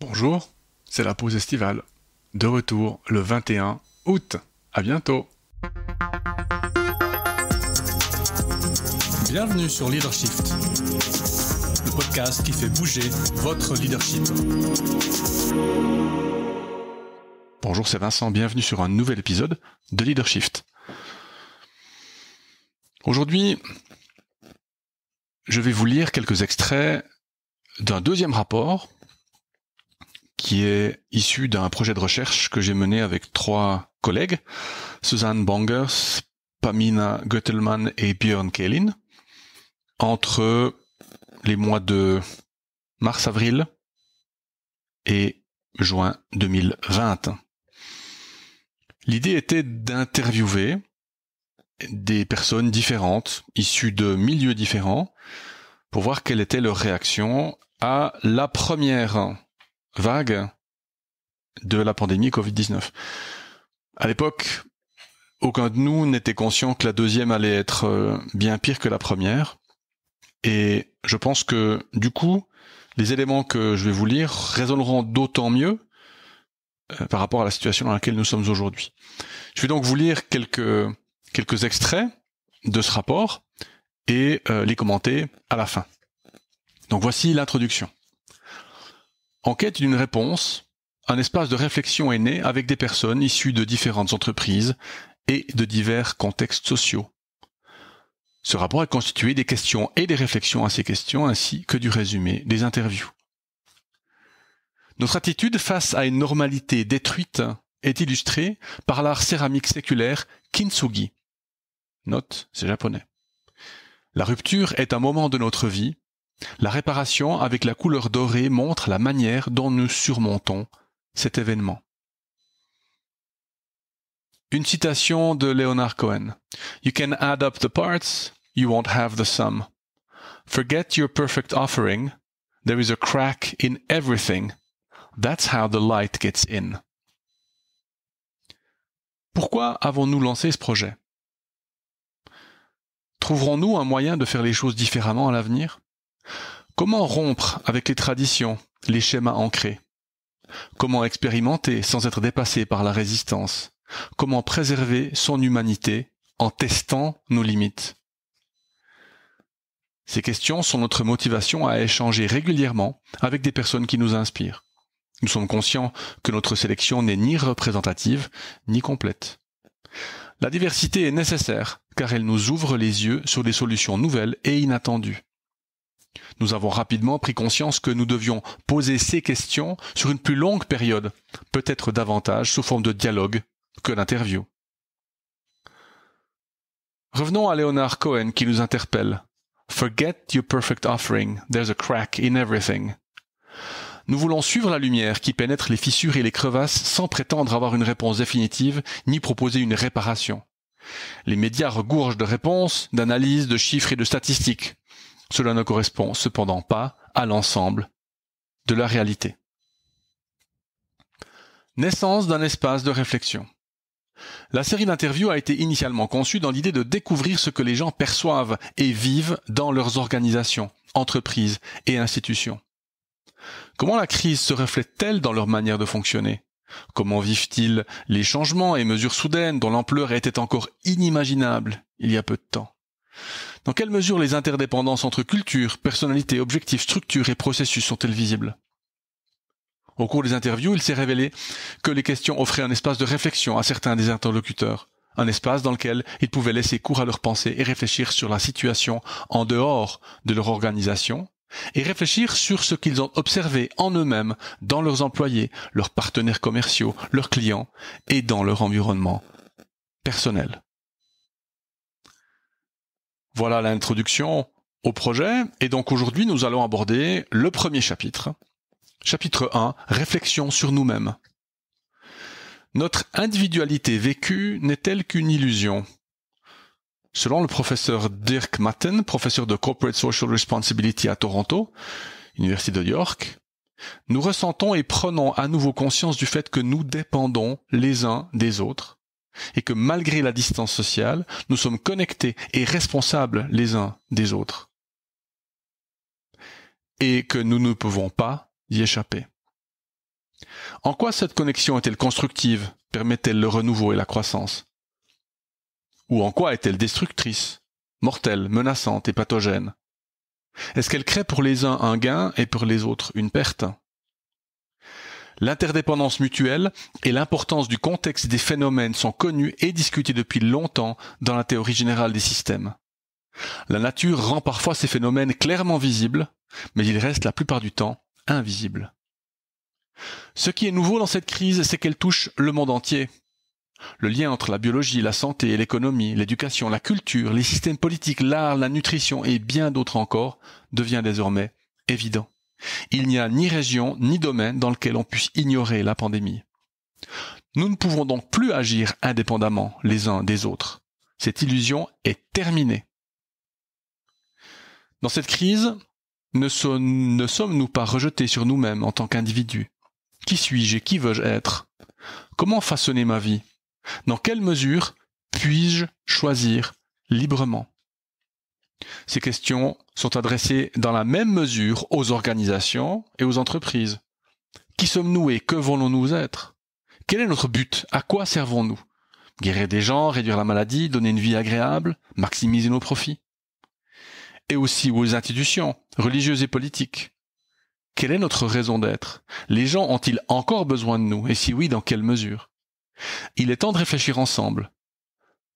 Bonjour, c'est la pause estivale. De retour le 21 août. À bientôt. Bienvenue sur Leadership, le podcast qui fait bouger votre leadership. Bonjour, c'est Vincent, bienvenue sur un nouvel épisode de Leadership. Aujourd'hui, je vais vous lire quelques extraits d'un deuxième rapport qui est issu d'un projet de recherche que j'ai mené avec trois collègues, Suzanne Bongers, Pamina Göttelmann et Björn Kellin, entre les mois de mars-avril et juin 2020. L'idée était d'interviewer des personnes différentes, issues de milieux différents, pour voir quelle était leur réaction à la première vague de la pandémie Covid-19. À l'époque, aucun de nous n'était conscient que la deuxième allait être euh, bien pire que la première. Et je pense que du coup, les éléments que je vais vous lire résonneront d'autant mieux euh, par rapport à la situation dans laquelle nous sommes aujourd'hui. Je vais donc vous lire quelques, quelques extraits de ce rapport et euh, les commenter à la fin. Donc voici l'introduction. En quête d'une réponse, un espace de réflexion est né avec des personnes issues de différentes entreprises et de divers contextes sociaux. Ce rapport est constitué des questions et des réflexions à ces questions ainsi que du résumé des interviews. Notre attitude face à une normalité détruite est illustrée par l'art céramique séculaire kintsugi. Note, c'est japonais. La rupture est un moment de notre vie la réparation avec la couleur dorée montre la manière dont nous surmontons cet événement. Une citation de Leonard Cohen. You can add up the parts, you won't have the sum. Forget your perfect offering. There is a crack in everything. That's how the light gets in. Pourquoi avons-nous lancé ce projet Trouverons-nous un moyen de faire les choses différemment à l'avenir Comment rompre avec les traditions, les schémas ancrés Comment expérimenter sans être dépassé par la résistance Comment préserver son humanité en testant nos limites Ces questions sont notre motivation à échanger régulièrement avec des personnes qui nous inspirent. Nous sommes conscients que notre sélection n'est ni représentative ni complète. La diversité est nécessaire car elle nous ouvre les yeux sur des solutions nouvelles et inattendues. Nous avons rapidement pris conscience que nous devions poser ces questions sur une plus longue période, peut-être davantage sous forme de dialogue que d'interview. Revenons à Léonard Cohen qui nous interpelle. Forget your perfect offering, there's a crack in everything. Nous voulons suivre la lumière qui pénètre les fissures et les crevasses sans prétendre avoir une réponse définitive ni proposer une réparation. Les médias regorgent de réponses, d'analyses, de chiffres et de statistiques. Cela ne correspond cependant pas à l'ensemble de la réalité. Naissance d'un espace de réflexion. La série d'interviews a été initialement conçue dans l'idée de découvrir ce que les gens perçoivent et vivent dans leurs organisations, entreprises et institutions. Comment la crise se reflète-t-elle dans leur manière de fonctionner Comment vivent-ils les changements et mesures soudaines dont l'ampleur était encore inimaginable il y a peu de temps dans quelle mesure les interdépendances entre culture, personnalité, objectifs, structure et processus sont-elles visibles Au cours des interviews, il s'est révélé que les questions offraient un espace de réflexion à certains des interlocuteurs, un espace dans lequel ils pouvaient laisser cours à leurs pensées et réfléchir sur la situation en dehors de leur organisation, et réfléchir sur ce qu'ils ont observé en eux-mêmes, dans leurs employés, leurs partenaires commerciaux, leurs clients et dans leur environnement personnel. Voilà l'introduction au projet. Et donc aujourd'hui, nous allons aborder le premier chapitre. Chapitre 1, réflexion sur nous-mêmes. Notre individualité vécue n'est-elle qu'une illusion Selon le professeur Dirk Matten, professeur de Corporate Social Responsibility à Toronto, Université de York, nous ressentons et prenons à nouveau conscience du fait que nous dépendons les uns des autres et que malgré la distance sociale, nous sommes connectés et responsables les uns des autres. Et que nous ne pouvons pas y échapper. En quoi cette connexion est-elle constructive Permet-elle le renouveau et la croissance Ou en quoi est-elle destructrice, mortelle, menaçante et pathogène Est-ce qu'elle crée pour les uns un gain et pour les autres une perte L'interdépendance mutuelle et l'importance du contexte des phénomènes sont connus et discutés depuis longtemps dans la théorie générale des systèmes. La nature rend parfois ces phénomènes clairement visibles, mais ils restent la plupart du temps invisibles. Ce qui est nouveau dans cette crise, c'est qu'elle touche le monde entier. Le lien entre la biologie, la santé, l'économie, l'éducation, la culture, les systèmes politiques, l'art, la nutrition et bien d'autres encore devient désormais évident. Il n'y a ni région ni domaine dans lequel on puisse ignorer la pandémie. Nous ne pouvons donc plus agir indépendamment les uns des autres. Cette illusion est terminée. Dans cette crise, ne, sommes-nous pas rejetés sur nous-mêmes en tant qu'individus Qui suis-je et qui veux-je être Comment façonner ma vie Dans quelle mesure puis-je choisir librement ces questions sont adressées dans la même mesure aux organisations et aux entreprises. Qui sommes-nous et que voulons-nous être Quel est notre but À quoi servons-nous Guérir des gens, réduire la maladie, donner une vie agréable, maximiser nos profits. Et aussi aux institutions, religieuses et politiques. Quelle est notre raison d'être Les gens ont-ils encore besoin de nous Et si oui, dans quelle mesure Il est temps de réfléchir ensemble,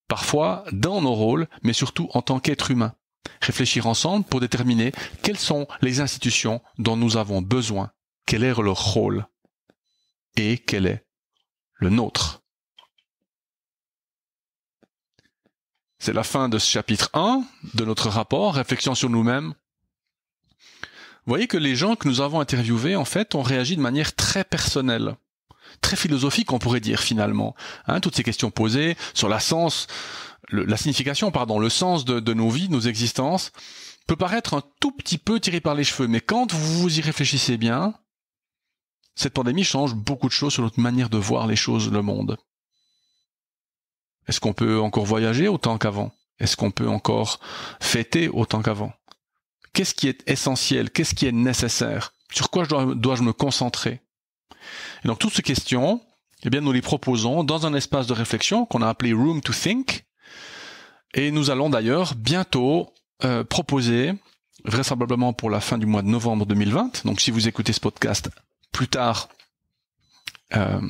parfois dans nos rôles, mais surtout en tant qu'être humain réfléchir ensemble pour déterminer quelles sont les institutions dont nous avons besoin, quel est leur rôle et quel est le nôtre. C'est la fin de ce chapitre 1 de notre rapport, réflexion sur nous-mêmes. Vous voyez que les gens que nous avons interviewés, en fait, ont réagi de manière très personnelle, très philosophique, on pourrait dire finalement. Hein, toutes ces questions posées sur la sens, la signification, pardon, le sens de, nos vies, de nos existences, peut paraître un tout petit peu tiré par les cheveux. Mais quand vous y réfléchissez bien, cette pandémie change beaucoup de choses sur notre manière de voir les choses, le monde. Est-ce qu'on peut encore voyager autant qu'avant Est-ce qu'on peut encore fêter autant qu'avant Qu'est-ce qui est essentiel Qu'est-ce qui est nécessaire Sur quoi dois, je me concentrer Et donc toutes ces questions, eh bien, nous les proposons dans un espace de réflexion qu'on a appelé Room to Think, et nous allons d'ailleurs bientôt euh, proposer, vraisemblablement pour la fin du mois de novembre 2020, donc si vous écoutez ce podcast plus tard, euh,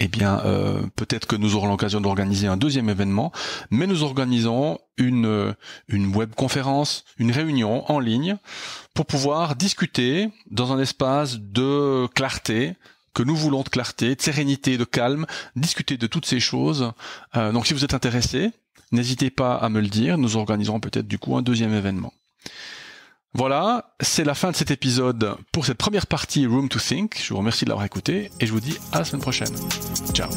eh bien euh, peut-être que nous aurons l'occasion d'organiser un deuxième événement, mais nous organisons une, une web conférence, une réunion en ligne pour pouvoir discuter dans un espace de clarté que nous voulons de clarté, de sérénité, de calme, discuter de toutes ces choses. Euh, donc si vous êtes intéressé, N'hésitez pas à me le dire, nous organiserons peut-être du coup un deuxième événement. Voilà, c'est la fin de cet épisode pour cette première partie Room to Think. Je vous remercie de l'avoir écouté et je vous dis à la semaine prochaine. Ciao